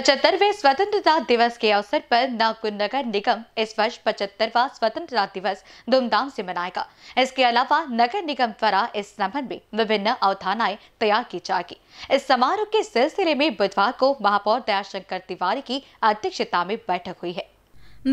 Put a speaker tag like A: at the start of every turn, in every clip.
A: पचहत्तरवे स्वतंत्रता दिवस के अवसर पर नागपुर नगर निगम इस वर्ष पचहत्तरवा स्वतंत्रता दिवस धूमधाम से मनाएगा इसके अलावा नगर निगम द्वारा इस संबंध में विभिन्न अवधारणाएं तैयार की जाएगी इस समारोह के सिलसिले में बुधवार को महापौर दयाशंकर तिवारी की अध्यक्षता में बैठक हुई है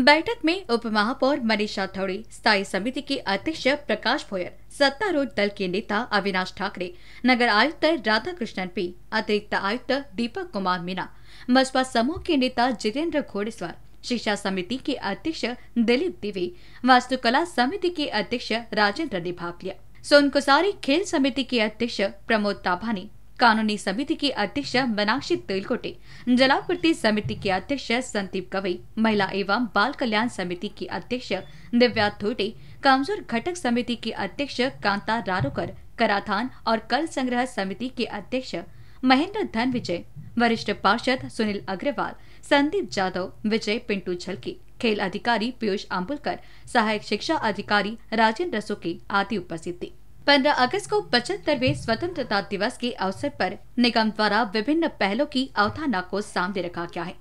A: बैठक में उप महापौर मनीषा थोड़ी स्थायी समिति के अध्यक्ष प्रकाश भोयर सत्तारूढ़ दल के नेता अविनाश ठाकरे नगर आयुक्त राधा कृष्णन पी अतिरिक्त आयुक्त दीपक कुमार मीना बसपा समूह के नेता जितेंद्र घोड़ेस्वार शिक्षा समिति के अध्यक्ष दिलीप दिवी वास्तुकला समिति के अध्यक्ष राजेंद्र ने भाग लिया सोन कुसारी खेल समिति के अध्यक्ष प्रमोद ताभानी कानूनी समिति के अध्यक्ष मनाक्षी तेलकोटे जलापूर्ति समिति के अध्यक्ष संदीप गवई महिला एवं बाल कल्याण समिति की अध्यक्ष दिव्या थोटे कमजोर घटक समिति के अध्यक्ष कांता रारोकर कराधान और कल संग्रह समिति के अध्यक्ष महेंद्र धन विजय वरिष्ठ पार्षद सुनील अग्रवाल संदीप जाधव विजय पिंटू झलकी खेल अधिकारी पीयूष अम्बुलकर सहायक शिक्षा अधिकारी राजेंद्र सुकी आदि उपस्थित थे पंद्रह अगस्त को पचहत्तरवे स्वतंत्रता दिवस के अवसर पर निगम द्वारा विभिन्न पहलों की अवधारणा को सामने रखा गया है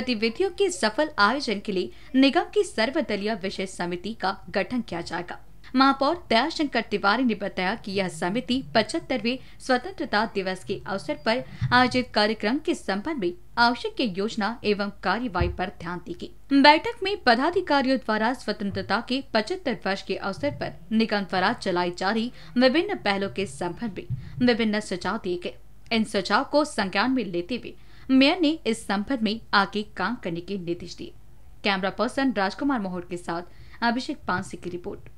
A: गतिविधियों के सफल आयोजन के लिए निगम की सर्वदलीय विशेष समिति का गठन किया जाएगा महापौर दयाशंकर तिवारी ने बताया कि यह समिति पचहत्तरवे स्वतंत्रता दिवस के अवसर पर आयोजित कार्यक्रम के संबंध में आवश्यक योजना एवं कार्यवाही पर ध्यान देगी बैठक में पदाधिकारियों द्वारा स्वतंत्रता के पचहत्तर वर्ष के अवसर पर निगम द्वारा चलाई जा रही विभिन्न पहलों के संबंध में विभिन्न सुझाव दिए गए इन सुझाव को संज्ञान में लेते हुए मेयर ने इस संबंध में आगे काम करने के निर्देश दिए कैमरा पर्सन राजकुमार मोहर के साथ अभिषेक पांसी की रिपोर्ट